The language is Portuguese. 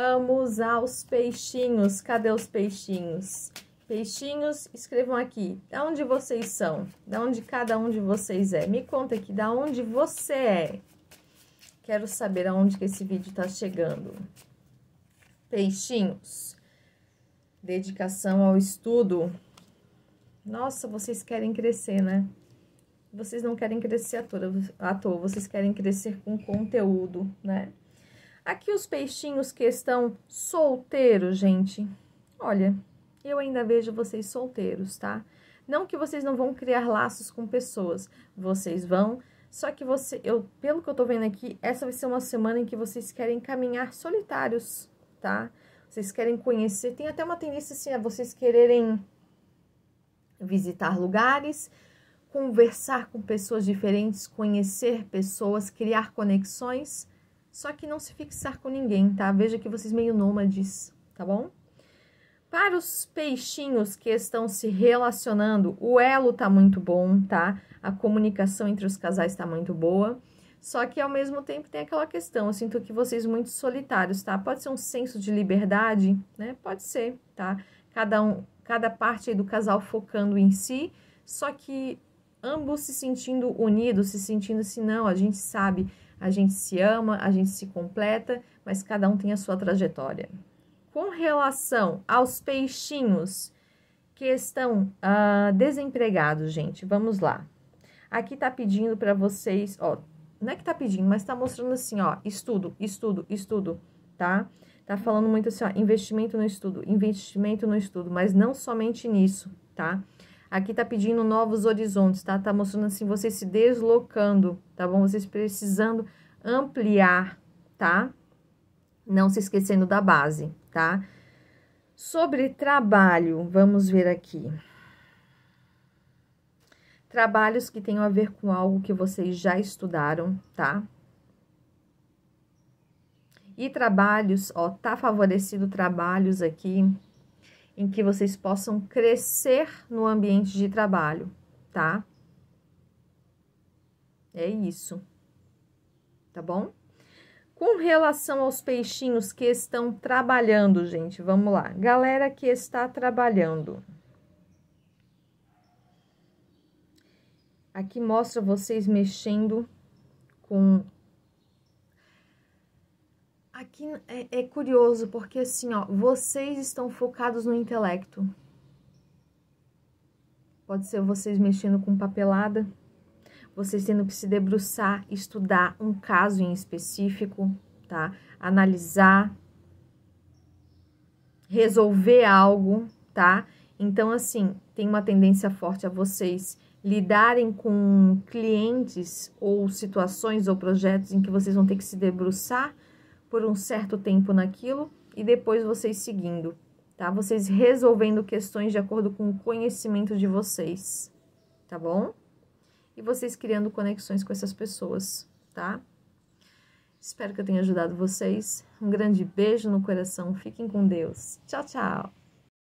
Vamos aos peixinhos. Cadê os peixinhos? Peixinhos, escrevam aqui. Da onde vocês são? Da onde cada um de vocês é? Me conta aqui, da onde você é? Quero saber aonde que esse vídeo está chegando. Peixinhos. Dedicação ao estudo. Nossa, vocês querem crescer, né? Vocês não querem crescer à toa, à toa vocês querem crescer com conteúdo, né? Aqui os peixinhos que estão solteiros, gente. Olha, eu ainda vejo vocês solteiros, tá? Não que vocês não vão criar laços com pessoas, vocês vão, só que você, eu, pelo que eu tô vendo aqui, essa vai ser uma semana em que vocês querem caminhar solitários, tá? Vocês querem conhecer, tem até uma tendência assim a vocês quererem visitar lugares, conversar com pessoas diferentes, conhecer pessoas, criar conexões. Só que não se fixar com ninguém, tá? Veja que vocês meio nômades, tá bom? Para os peixinhos que estão se relacionando, o elo tá muito bom, tá? A comunicação entre os casais tá muito boa. Só que ao mesmo tempo tem aquela questão, eu sinto que vocês muito solitários, tá? Pode ser um senso de liberdade, né? Pode ser, tá? Cada um, cada parte do casal focando em si, só que ambos se sentindo unidos, se sentindo assim, não, a gente sabe a gente se ama, a gente se completa, mas cada um tem a sua trajetória. Com relação aos peixinhos que estão uh, desempregados, gente, vamos lá. Aqui tá pedindo para vocês, ó, não é que tá pedindo, mas tá mostrando assim, ó, estudo, estudo, estudo, tá? Tá falando muito assim, ó, investimento no estudo, investimento no estudo, mas não somente nisso, tá? Aqui tá pedindo novos horizontes, tá? Tá mostrando assim, você se deslocando, tá bom? Vocês precisando ampliar, tá? Não se esquecendo da base, tá? Sobre trabalho, vamos ver aqui. Trabalhos que tenham a ver com algo que vocês já estudaram, tá? E trabalhos, ó, tá favorecido trabalhos aqui em que vocês possam crescer no ambiente de trabalho, tá? É isso. Tá bom? Com relação aos peixinhos que estão trabalhando, gente, vamos lá. Galera que está trabalhando. Aqui mostra vocês mexendo com Aqui é, é curioso, porque assim, ó, vocês estão focados no intelecto. Pode ser vocês mexendo com papelada, vocês tendo que se debruçar, estudar um caso em específico, tá? Analisar, resolver algo, tá? Então, assim, tem uma tendência forte a vocês lidarem com clientes ou situações ou projetos em que vocês vão ter que se debruçar por um certo tempo naquilo e depois vocês seguindo, tá? Vocês resolvendo questões de acordo com o conhecimento de vocês, tá bom? E vocês criando conexões com essas pessoas, tá? Espero que eu tenha ajudado vocês. Um grande beijo no coração. Fiquem com Deus. Tchau, tchau.